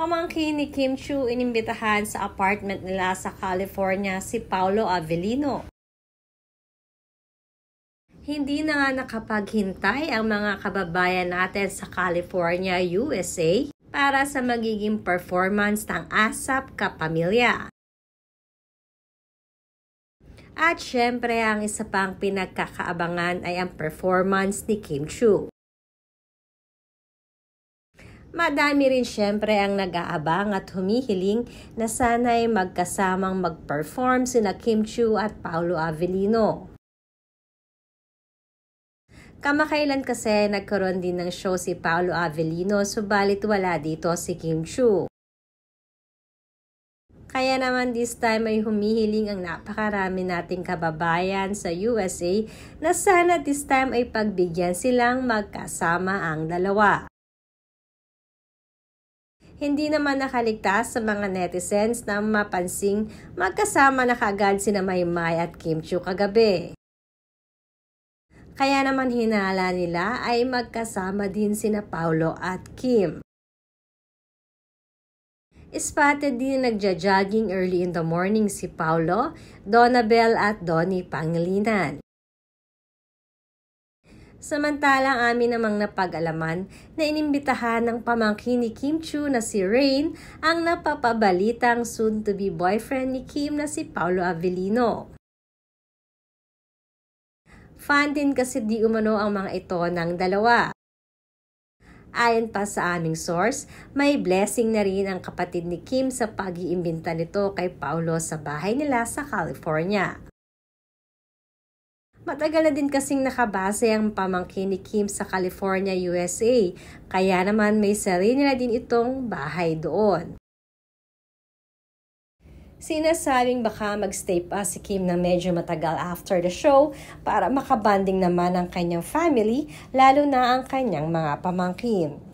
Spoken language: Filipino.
Pamangkin ni Kim Chu inimbitahan sa apartment nila sa California si Paolo Avellino. Hindi na nga nakapaghintay ang mga kababayan natin sa California, USA para sa magiging performance ng ASAP Kapamilya. At syempre, ang isa pang pinagkakaabangan ay ang performance ni Kim Chu. Madami rin syempre ang nag-aabang at humihiling na sana'y magkasamang mag-perform sina Kim Chu at Paolo Avellino. Kamakailan kasi nagkaroon din ng show si Paolo Avellino subalit wala dito si Kim Chu. Kaya naman this time ay humihiling ang napakarami nating kababayan sa USA na sana this time ay pagbigyan silang magkasama ang dalawa hindi naman nakaligtas sa mga netizens na mapansing magkasama na kaagad sina Maymay at Kim Chu kagabi. Kaya naman hinala nila ay magkasama din sina Paulo at Kim spotted din nagja-jogging early in the morning si Paulo, Donabel at Donnie Pangilinan. Samantalang amin namang napag-alaman na inimbitahan ng pamangkin ni Kim Chu na si Rain ang napapabalitang soon-to-be boyfriend ni Kim na si Paolo Avellino. Fan din kasi di umano ang mga ito ng dalawa. Ayon pa sa aming source, may blessing na rin ang kapatid ni Kim sa pag-iimbinta nito kay Paolo sa bahay nila sa California. Matagal na din kasing nakabase ang pamangkin ni Kim sa California, USA, kaya naman may sarili na din itong bahay doon. Sinasabing baka magstay pa si Kim na medyo matagal after the show para makabanding naman ang kanyang family, lalo na ang kanyang mga pamangkin.